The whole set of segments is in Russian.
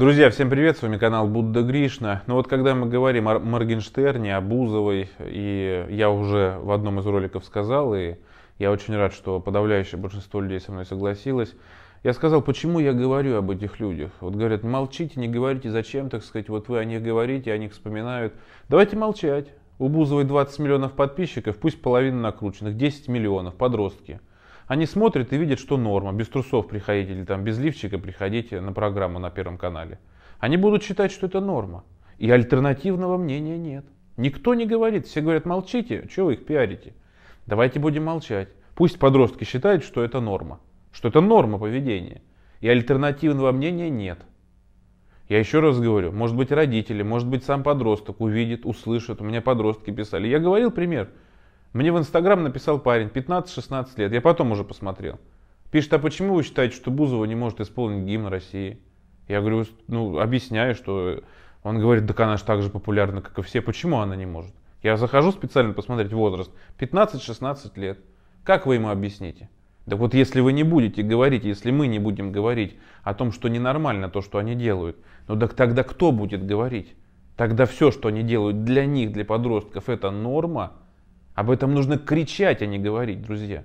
Друзья, всем привет, с вами канал Будда Гришна. Ну вот когда мы говорим о Моргенштерне, о Бузовой, и я уже в одном из роликов сказал, и я очень рад, что подавляющее большинство людей со мной согласилось, я сказал, почему я говорю об этих людях. Вот говорят, молчите, не говорите, зачем, так сказать, вот вы о них говорите, о них вспоминают. Давайте молчать. У Бузовой 20 миллионов подписчиков, пусть половина накрученных, 10 миллионов, подростки – они смотрят и видят, что норма. Без трусов приходите или там без лифчика приходите на программу на Первом канале. Они будут считать, что это норма. И альтернативного мнения нет. Никто не говорит. Все говорят, молчите, чего вы их пиарите? Давайте будем молчать. Пусть подростки считают, что это норма. Что это норма поведения. И альтернативного мнения нет. Я еще раз говорю, может быть родители, может быть сам подросток увидит, услышит. У меня подростки писали. Я говорил пример. Мне в Инстаграм написал парень, 15-16 лет, я потом уже посмотрел. Пишет, а почему вы считаете, что Бузова не может исполнить гимн России? Я говорю, ну, объясняю, что... Он говорит, да она же так же популярна, как и все, почему она не может? Я захожу специально посмотреть возраст, 15-16 лет. Как вы ему объясните? Так вот, если вы не будете говорить, если мы не будем говорить о том, что ненормально то, что они делают, ну так тогда кто будет говорить? Тогда все, что они делают для них, для подростков, это норма – об этом нужно кричать, а не говорить, друзья.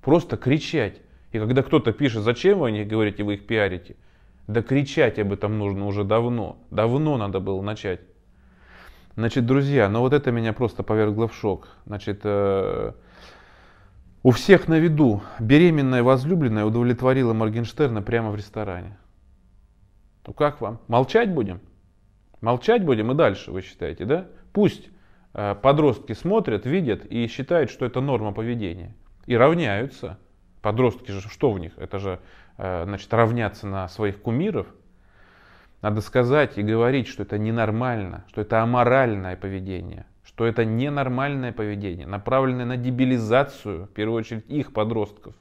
Просто кричать. И когда кто-то пишет, зачем вы о них говорите, вы их пиарите, да кричать об этом нужно уже давно. Давно надо было начать. Значит, друзья, ну вот это меня просто повергло в шок. Значит, э, у всех на виду беременная возлюбленная удовлетворила Моргенштерна прямо в ресторане. Ну как вам? Молчать будем? Молчать будем и дальше, вы считаете, да? Пусть Э, подростки смотрят, видят и считают, что это норма поведения. И равняются. Подростки же, что в них? Это же, э, значит, равняться на своих кумиров. Надо сказать и говорить, что это ненормально, что это аморальное поведение, что это ненормальное поведение, направленное на дебилизацию, в первую очередь, их подростков.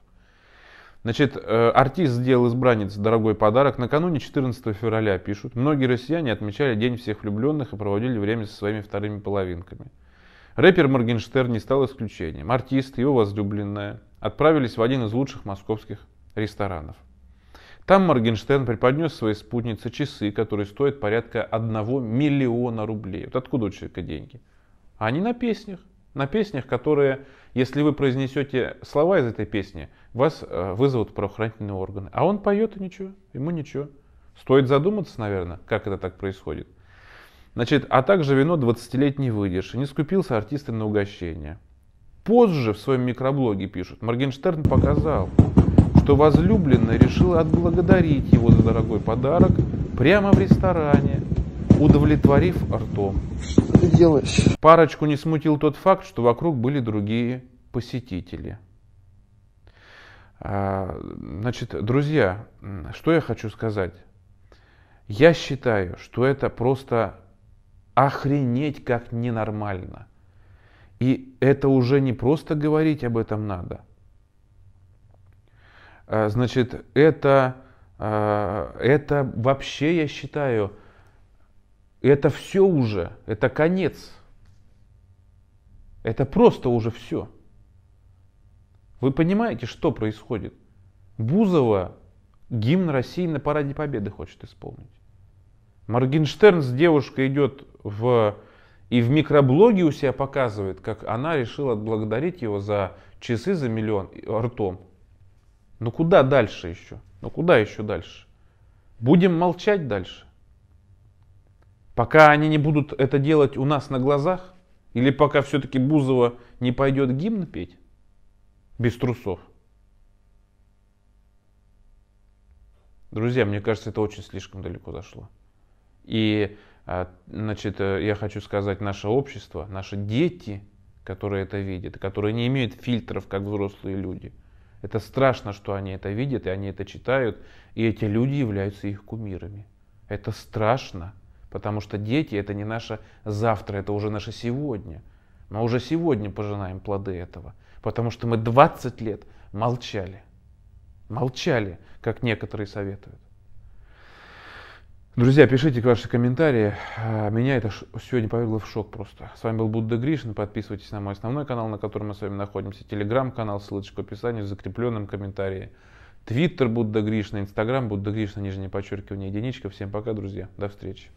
Значит, э, артист сделал избраннице дорогой подарок. Накануне 14 февраля пишут. Многие россияне отмечали День всех влюбленных и проводили время со своими вторыми половинками. Рэпер Моргенштерн не стал исключением. Артист, и его возлюбленная, отправились в один из лучших московских ресторанов. Там Моргенштерн преподнес своей спутнице часы, которые стоят порядка 1 миллиона рублей. Вот откуда у человека деньги? А они на песнях на песнях, которые, если вы произнесете слова из этой песни, вас э, вызовут правоохранительные органы. А он поет и ничего, ему ничего. Стоит задуматься, наверное, как это так происходит. Значит, а также вино 20-летней выдерж. Не скупился артисты на угощение. Позже в своем микроблоге пишут, Моргенштерн показал, что возлюбленная решила отблагодарить его за дорогой подарок прямо в ресторане, удовлетворив ртом делаешь? Парочку не смутил тот факт, что вокруг были другие посетители. А, значит, друзья, что я хочу сказать? Я считаю, что это просто охренеть как ненормально. И это уже не просто говорить об этом надо. А, значит, это, а, это вообще, я считаю, это все уже, это конец. Это просто уже все. Вы понимаете, что происходит? Бузова гимн России на параде Победы хочет исполнить. Моргенштерн с девушкой идет в и в микроблоге у себя показывает, как она решила отблагодарить его за часы за миллион ртом. Ну куда дальше еще? Ну куда еще дальше? Будем молчать дальше? Пока они не будут это делать у нас на глазах, или пока все-таки Бузова не пойдет гимн петь без трусов. Друзья, мне кажется, это очень слишком далеко зашло. И, а, значит, э, я хочу сказать, наше общество, наши дети, которые это видят, которые не имеют фильтров, как взрослые люди, это страшно, что они это видят, и они это читают, и эти люди являются их кумирами. Это страшно. Потому что дети это не наше завтра, это уже наше сегодня. Мы уже сегодня пожинаем плоды этого. Потому что мы 20 лет молчали. Молчали, как некоторые советуют. Друзья, пишите ваши комментарии. А, меня это сегодня повергло в шок просто. С вами был Будда Гришин. Подписывайтесь на мой основной канал, на котором мы с вами находимся. Телеграм-канал, ссылочка в описании, в закрепленном комментарии. Твиттер Будда Гришна, Инстаграм Будда Гришна, нижнее подчеркивание, единичка. Всем пока, друзья. До встречи.